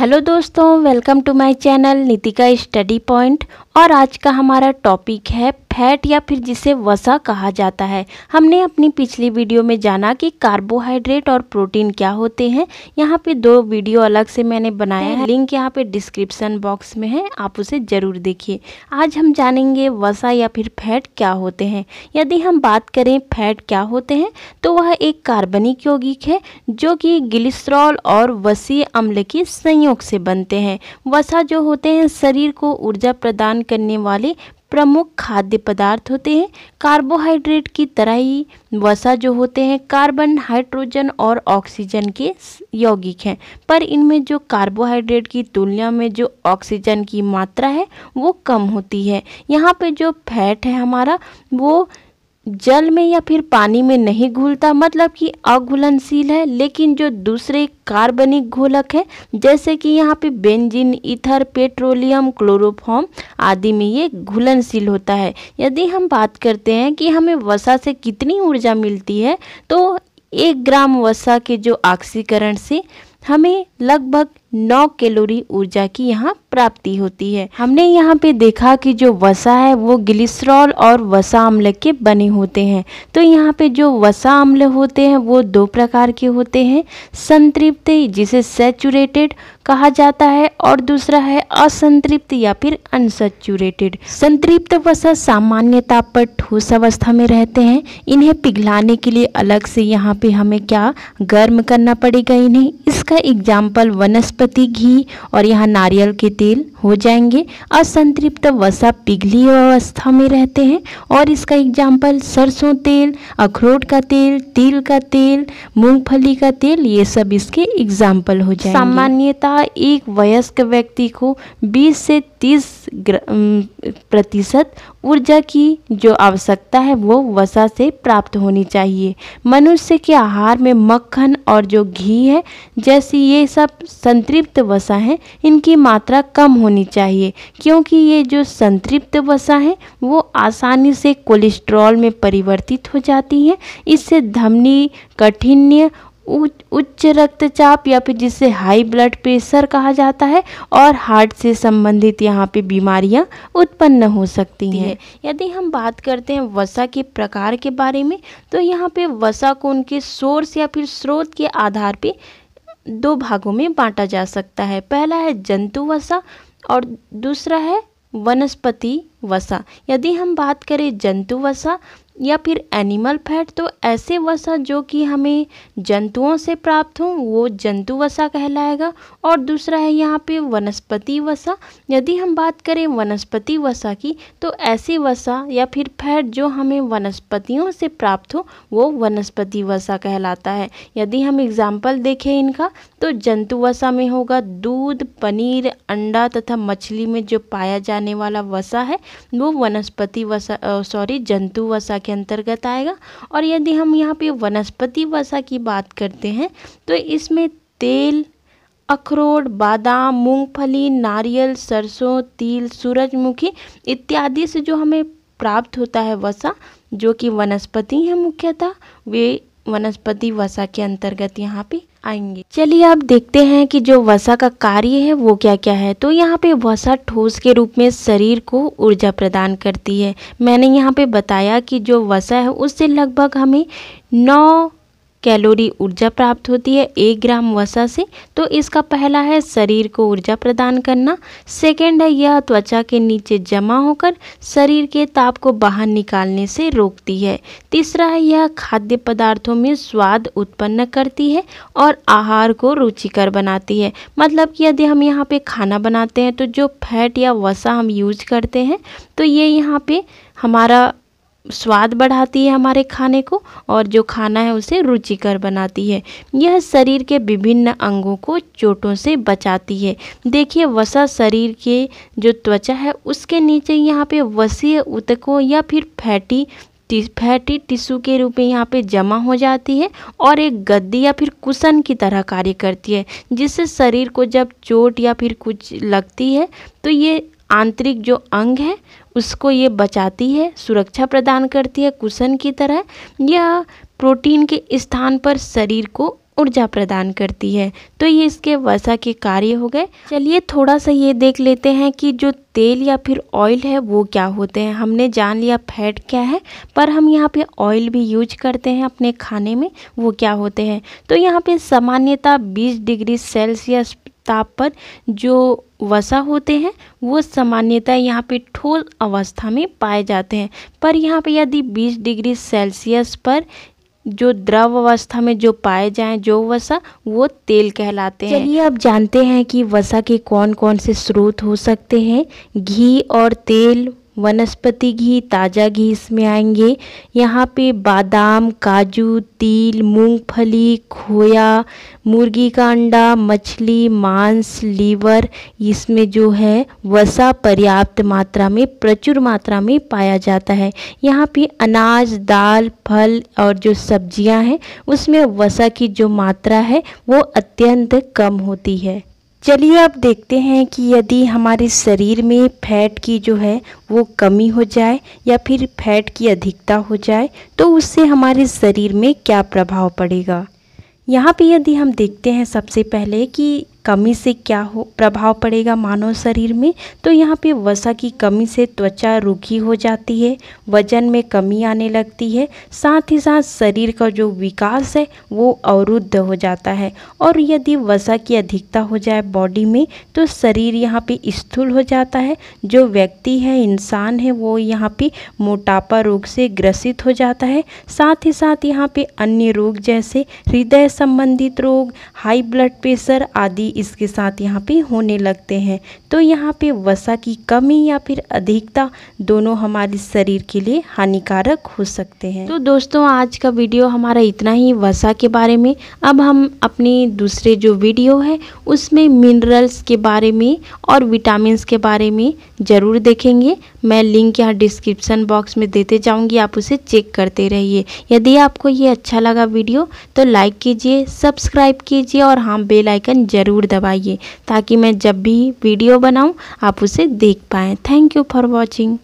hello दोस्तों welcome to my channel Nitika study point और आज का हमारा टॉपिक है फैट या फिर जिसे वसा कहा जाता है हमने अपनी पिछली वीडियो में जाना कि कार्बोहाइड्रेट और प्रोटीन क्या होते हैं यहाँ पे दो वीडियो अलग से मैंने बनाया है लिंक यहाँ पे डिस्क्रिप्शन बॉक्स में है आप उसे ज़रूर देखिए आज हम जानेंगे वसा या फिर फैट क्या होते हैं यदि हम बात करें फैट क्या होते हैं तो वह एक कार्बनिक यौगिक है जो कि गिलिस्ट्रॉल और वसी अम्ल की संयोग संयोग से बनते हैं वसा जो होते हैं शरीर को ऊर्जा प्रदान करने वाले प्रमुख खाद्य पदार्थ होते हैं कार्बोहाइड्रेट की तरह ही वसा जो होते हैं कार्बन हाइड्रोजन और ऑक्सीजन के यौगिक हैं पर इनमें जो कार्बोहाइड्रेट की तुलना में जो ऑक्सीजन की मात्रा है वो कम होती है यहाँ पे जो फैट है हमारा वो जल में या फिर पानी में नहीं घुलता मतलब कि अघुलनशील है लेकिन जो दूसरे कार्बनिक घोलक है जैसे कि यहाँ पे बेंजीन इथर पेट्रोलियम क्लोरोफॉर्म आदि में ये घुलनशील होता है यदि हम बात करते हैं कि हमें वसा से कितनी ऊर्जा मिलती है तो एक ग्राम वसा के जो ऑक्सीकरण से हमें लगभग नौ कैलोरी ऊर्जा की यहाँ प्राप्ति होती है हमने यहाँ पे देखा कि जो वसा है वो ग्लिसरॉल और वसा अम्ल के बने होते हैं तो यहाँ पे जो वसा अम्ल होते हैं वो दो प्रकार के होते हैं संतृप्त जिसे सेचुरेटेड कहा जाता है और दूसरा है असंतृप्त या फिर अनसेचुरेटेड संतृप्त वसा सामान्य ताप पर ठोस अवस्था में रहते हैं इन्हें पिघलाने के लिए अलग से यहाँ पे हमें क्या गर्म करना पड़ेगा इन्हें इसका एग्जाम्पल वनस्पति वनस्पति घी और यहाँ नारियल के तेल हो जाएंगे असंतृप्त वसा पिघली अवस्था में रहते हैं और इसका एग्जाम्पल सरसों तेल अखरोट का तेल तिल का तेल मूंगफली का तेल ये सब इसके एग्जाम्पल हो जाएंगे सामान्यतः एक वयस्क व्यक्ति को 20 से 30 प्रतिशत ऊर्जा की जो आवश्यकता है वो वसा से प्राप्त होनी चाहिए मनुष्य के आहार में मक्खन और जो घी है जैसी ये सब संतृप्त वसा है इनकी मात्रा कम हो होनी चाहिए क्योंकि ये जो संतृप्त वसा है वो आसानी से कोलेस्ट्रॉल में परिवर्तित हो जाती है इससे धमनी कठिन्य उच्च रक्तचाप या फिर जिसे हाई ब्लड प्रेशर कहा जाता है और हार्ट से संबंधित यहाँ पे बीमारियाँ उत्पन्न हो सकती हैं यदि हम बात करते हैं वसा के प्रकार के बारे में तो यहाँ पे वसा को उनके सोर्स या फिर स्रोत के आधार पे दो भागों में बांटा जा सकता है पहला है जंतु वसा और दूसरा है वनस्पति वसा यदि हम बात करें जंतु वसा या फिर एनिमल फैट तो ऐसे वसा जो कि हमें जंतुओं से प्राप्त हों वो जंतु वसा कहलाएगा और दूसरा है यहाँ पे वनस्पति वसा यदि हम बात करें वनस्पति वसा की तो ऐसी वसा या फिर फैट जो हमें वनस्पतियों से प्राप्त हो वो वनस्पति वसा कहलाता है यदि हम एग्ज़ाम्पल देखें इनका तो जंतु वसा में होगा दूध पनीर अंडा तथा मछली में जो पाया जाने वाला वसा है वो वनस्पति वसा सॉरी जंतु वसा के अंतर्गत आएगा और यदि हम यहाँ पे वनस्पति वसा की बात करते हैं तो इसमें तेल अखरोट बादाम मूंगफली नारियल सरसों तिल सूरजमुखी इत्यादि से जो हमें प्राप्त होता है वसा जो कि वनस्पति है मुख्यतः वे वनस्पति वसा के अंतर्गत यहाँ पे आएंगे चलिए आप देखते हैं कि जो वसा का कार्य है वो क्या क्या है तो यहाँ पे वसा ठोस के रूप में शरीर को ऊर्जा प्रदान करती है मैंने यहाँ पे बताया कि जो वसा है उससे लगभग हमें नौ कैलोरी ऊर्जा प्राप्त होती है एक ग्राम वसा से तो इसका पहला है शरीर को ऊर्जा प्रदान करना सेकंड है यह त्वचा के नीचे जमा होकर शरीर के ताप को बाहर निकालने से रोकती है तीसरा है यह खाद्य पदार्थों में स्वाद उत्पन्न करती है और आहार को रुचिकर बनाती है मतलब कि यदि हम यहाँ पे खाना बनाते हैं तो जो फैट या वसा हम यूज करते हैं तो ये यहाँ पे हमारा स्वाद बढ़ाती है हमारे खाने को और जो खाना है उसे रुचिकर बनाती है यह शरीर के विभिन्न अंगों को चोटों से बचाती है देखिए वसा शरीर के जो त्वचा है उसके नीचे यहाँ पे वसीय उतकों या फिर फैटी फैटी टिश्यू के रूप में यहाँ पे जमा हो जाती है और एक गद्दी या फिर कुशन की तरह कार्य करती है जिससे शरीर को जब चोट या फिर कुछ लगती है तो ये आंतरिक जो अंग है उसको ये बचाती है सुरक्षा प्रदान करती है कुशन की तरह या प्रोटीन के स्थान पर शरीर को ऊर्जा प्रदान करती है तो ये इसके वसा के कार्य हो गए चलिए थोड़ा सा ये देख लेते हैं कि जो तेल या फिर ऑयल है वो क्या होते हैं हमने जान लिया फैट क्या है पर हम यहाँ पे ऑयल भी यूज करते हैं अपने खाने में वो क्या होते हैं तो यहाँ पे सामान्यतः 20 डिग्री सेल्सियस ताप पर जो वसा होते हैं वो सामान्यतः यहाँ पे ठोस अवस्था में पाए जाते हैं पर यहाँ पे यदि 20 डिग्री सेल्सियस पर जो द्रव अवस्था में जो पाए जाएं जो वसा वो तेल कहलाते हैं चलिए अब जानते हैं कि वसा के कौन कौन से स्रोत हो सकते हैं घी और तेल वनस्पति घी ताज़ा घी इसमें आएंगे यहाँ पे बादाम काजू तिल मूंगफली खोया मुर्गी का अंडा मछली मांस लीवर इसमें जो है वसा पर्याप्त मात्रा में प्रचुर मात्रा में पाया जाता है यहाँ पे अनाज दाल फल और जो सब्जियाँ हैं उसमें वसा की जो मात्रा है वो अत्यंत कम होती है चलिए अब देखते हैं कि यदि हमारे शरीर में फैट की जो है वो कमी हो जाए या फिर फैट की अधिकता हो जाए तो उससे हमारे शरीर में क्या प्रभाव पड़ेगा यहाँ पे यदि हम देखते हैं सबसे पहले कि कमी से क्या हो प्रभाव पड़ेगा मानव शरीर में तो यहाँ पे वसा की कमी से त्वचा रूखी हो जाती है वजन में कमी आने लगती है साथ ही साथ शरीर का जो विकास है वो अवरुद्ध हो जाता है और यदि वसा की अधिकता हो जाए बॉडी में तो शरीर यहाँ पे स्थूल हो जाता है जो व्यक्ति है इंसान है वो यहाँ पे मोटापा रोग से ग्रसित हो जाता है साथ ही साथ यहाँ पे अन्य रोग जैसे हृदय संबंधित रोग हाई ब्लड प्रेशर आदि भी इसके साथ यहाँ पे होने लगते हैं तो यहाँ पे वसा की कमी या फिर अधिकता दोनों हमारे शरीर के लिए हानिकारक हो सकते हैं तो दोस्तों आज का वीडियो हमारा इतना ही वसा के बारे में अब हम अपने दूसरे जो वीडियो है उसमें मिनरल्स के बारे में और विटामिन के बारे में ज़रूर देखेंगे मैं लिंक यहाँ डिस्क्रिप्सन बॉक्स में देते जाऊँगी आप उसे चेक करते रहिए यदि आपको ये अच्छा लगा वीडियो तो लाइक कीजिए सब्सक्राइब कीजिए और हाँ बेल आइकन ज़रूर ज़रूर दबाइए ताकि मैं जब भी वीडियो बनाऊँ आप उसे देख पाएँ थैंक यू फॉर वॉचिंग